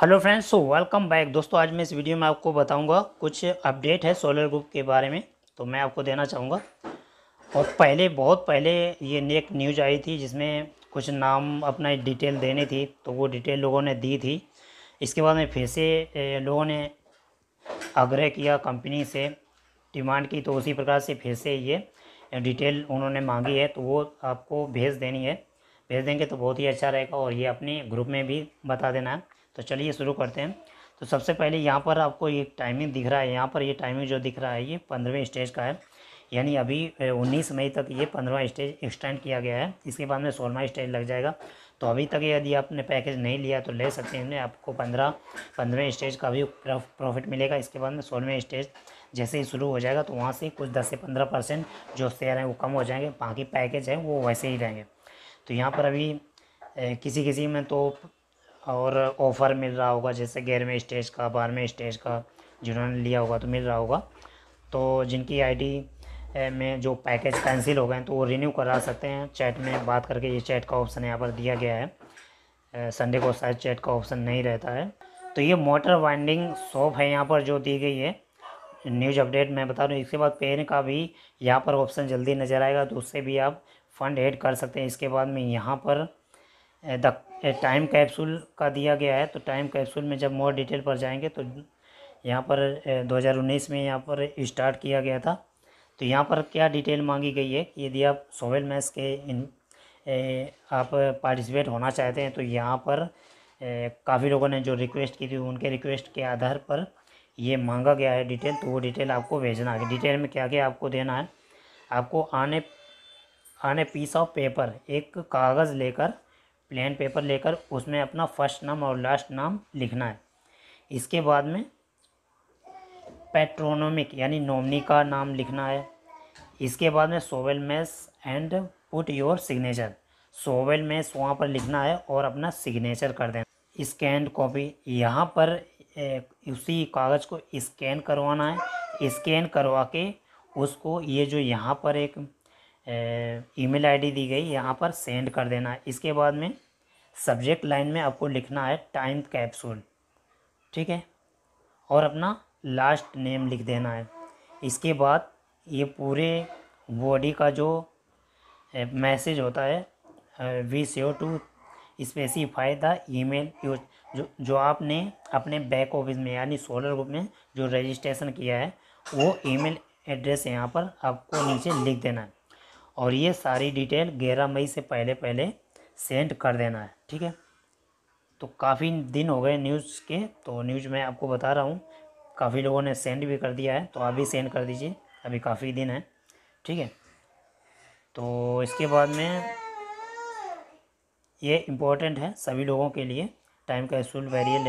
hello friends so welcome back दोस्तों आज मैं इस वीडियो में आपको बताऊंगा कुछ अपडेट है सोलर ग्रुप के बारे में तो मैं आपको देना चाहूँगा और पहले बहुत पहले ये एक न्यूज आई थी जिसमें कुछ नाम अपना डिटेल देनी थी तो वो डिटेल लोगों ने दी थी इसके बाद में फिर से लोगों ने आग्रह किया कंपनी से डिमांड की तो उसी प्रकार से फिर से ये डिटेल उन्होंने मांगी है तो वो आपको भेज देनी है भेज देंगे तो बहुत ही अच्छा रहेगा और ये अपने ग्रुप में भी बता देना है तो चलिए शुरू करते हैं तो सबसे पहले यहाँ पर आपको ये टाइमिंग दिख रहा है यहाँ पर ये टाइमिंग जो दिख रहा है ये पंद्रहवें स्टेज का है यानी अभी उन्नीस मई तक ये पंद्रवा स्टेज एक्सटेंड किया गया है इसके बाद में सोलहवा स्टेज लग जाएगा तो अभी तक यदि आपने पैकेज नहीं लिया तो ले सकते हैं आपको पंद्रह पंद्रहवें स्टेज का भी प्रॉफिट मिलेगा इसके बाद में सोलहवें स्टेज जैसे ही शुरू हो जाएगा तो वहाँ से कुछ दस से पंद्रह परसेंट जो शेयर हैं वो कम हो जाएंगे बाकी पैकेज हैं वो वैसे ही रहेंगे तो यहाँ पर अभी किसी किसी में तो और ऑफ़र मिल रहा होगा जैसे ग्यारहवें स्टेज का बारहवें स्टेज का जिन्होंने लिया होगा तो मिल रहा होगा तो जिनकी आईडी में जो पैकेज कैंसिल हो गए तो वो रिन्यू करा सकते हैं चैट में बात करके ये चैट का ऑप्शन यहाँ पर दिया गया है संडे को शायद चैट का ऑप्शन नहीं रहता है तो ये मोटर वाइंडिंग शॉप है यहाँ पर जो दी गई है न्यूज अपडेट मैं बता दूँ इसके बाद पेन का भी यहाँ पर ऑप्शन जल्दी नज़र आएगा तो उससे भी आप फंड ऐड कर सकते हैं इसके बाद में यहाँ पर द टाइम कैप्सूल का दिया गया है तो टाइम कैप्सूल में जब मोर डिटेल पर जाएंगे तो यहाँ पर 2019 में यहाँ पर स्टार्ट किया गया था तो यहाँ पर क्या डिटेल मांगी गई है कि यदि आप सोवेल मैच के इन ए, आप पार्टिसिपेट होना चाहते हैं तो यहाँ पर काफ़ी लोगों ने जो रिक्वेस्ट की थी उनके रिक्वेस्ट के आधार पर ये मांगा गया है डिटेल तो वो डिटेल आपको भेजना है डिटेल में क्या क्या आपको देना है आपको आने आने पीस ऑफ पेपर एक कागज़ लेकर प्लेन पेपर लेकर उसमें अपना फर्स्ट नाम और लास्ट नाम लिखना है इसके बाद में पेट्रोनोमिक यानी नॉमनी का नाम लिखना है इसके बाद में सोवेल मेस एंड पुट योर सिग्नेचर सोवेल मेस वहाँ पर लिखना है और अपना सिग्नेचर कर देना स्कैन कॉपी यहाँ पर उसी कागज़ को स्कैन करवाना है स्कैन करवा के उसको ये जो यहाँ पर एक ईमेल आईडी दी गई यहाँ पर सेंड कर देना है इसके बाद में सब्जेक्ट लाइन में आपको लिखना है टाइम कैप्सूल ठीक है और अपना लास्ट नेम लिख देना है इसके बाद ये पूरे बॉडी का जो मैसेज होता है we save to specify the email use जो जो आपने अपने बैक ऑफिस में यानी सोलर ग्रुप में जो रजिस्ट्रेशन किया है वो ईमेल एड्रेस यहाँ पर आपको नीचे लिख देना है और ये सारी डिटेल ग्यारह मई से पहले पहले सेंड कर देना है ठीक है तो काफ़ी दिन हो गए न्यूज़ के तो न्यूज़ मैं आपको बता रहा हूँ काफ़ी लोगों ने सेंड भी कर दिया है तो आप भी सेंड कर दीजिए अभी काफ़ी दिन है ठीक है तो इसके बाद में ये इम्पोर्टेंट है सभी लोगों के लिए टाइम का स्कूल वेरिए